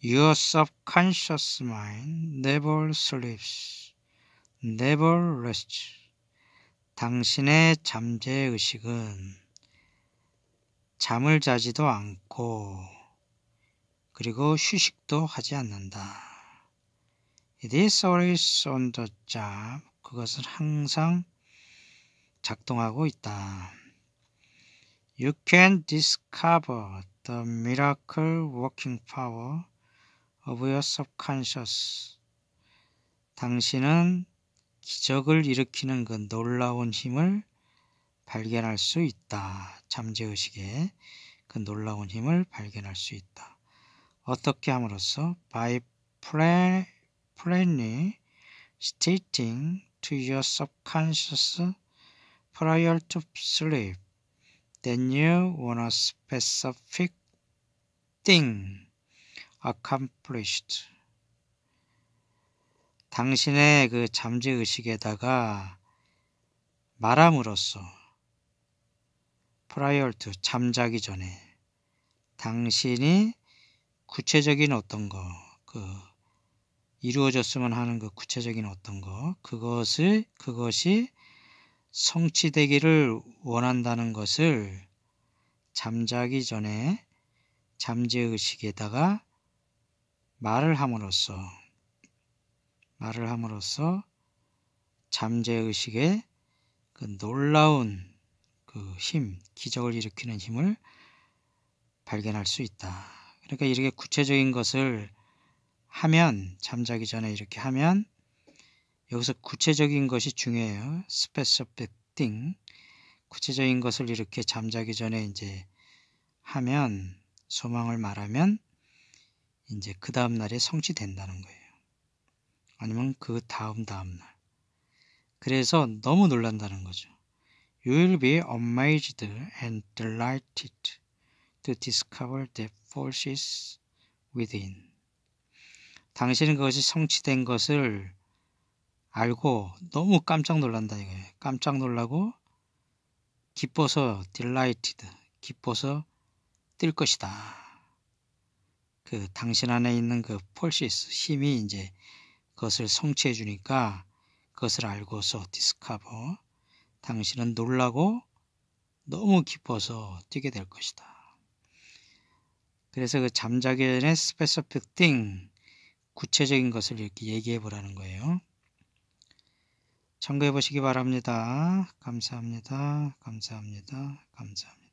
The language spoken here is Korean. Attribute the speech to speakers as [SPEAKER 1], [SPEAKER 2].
[SPEAKER 1] Your subconscious mind never sleeps, never rests. 당신의 잠재의식은 잠을 자지도 않고 그리고 휴식도 하지 않는다. It is always on the job. 그것은 항상 작동하고 있다. You can discover the miracle working power of your subconscious. 당신은 기적을 일으키는 그 놀라운 힘을 발견할 수 있다. 잠재의식의 그 놀라운 힘을 발견할 수 있다. 어떻게 함으로써? By plainly stating to your subconscious prior to sleep that you want a specific thing. accomplished 당신의 그 잠재의식에다가 말함으로써 prior to 잠자기 전에 당신이 구체적인 어떤 거, 그 이루어졌으면 하는 그 구체적인 어떤 거, 그것을 그것이 성취되기를 원한다는 것을 잠자기 전에 잠재의식에다가 말을 함으로써 말을 함으로써 잠재의식의 그 놀라운 그 힘, 기적을 일으키는 힘을 발견할 수 있다. 그러니까 이렇게 구체적인 것을 하면 잠자기 전에 이렇게 하면 여기서 구체적인 것이 중요해요. specific thing. 구체적인 것을 이렇게 잠자기 전에 이제 하면 소망을 말하면 이제 그 다음날에 성취된다는 거예요. 아니면 그 다음 다음날. 그래서 너무 놀란다는 거죠. You will be amazed and delighted to discover the forces within. 당신은 그것이 성취된 것을 알고 너무 깜짝 놀란다 이거예요. 깜짝 놀라고 기뻐서 delighted, 기뻐서 뜰 것이다. 그 당신 안에 있는 그 폴시스 힘이 이제 그것을 성취해 주니까 그것을 알고서 디스카버 당신은 놀라고 너무 기뻐서 뛰게 될 것이다. 그래서 그 잠자견의 스페서픽 띵 구체적인 것을 이렇게 얘기해 보라는 거예요. 참고해 보시기 바랍니다. 감사합니다. 감사합니다. 감사합니다.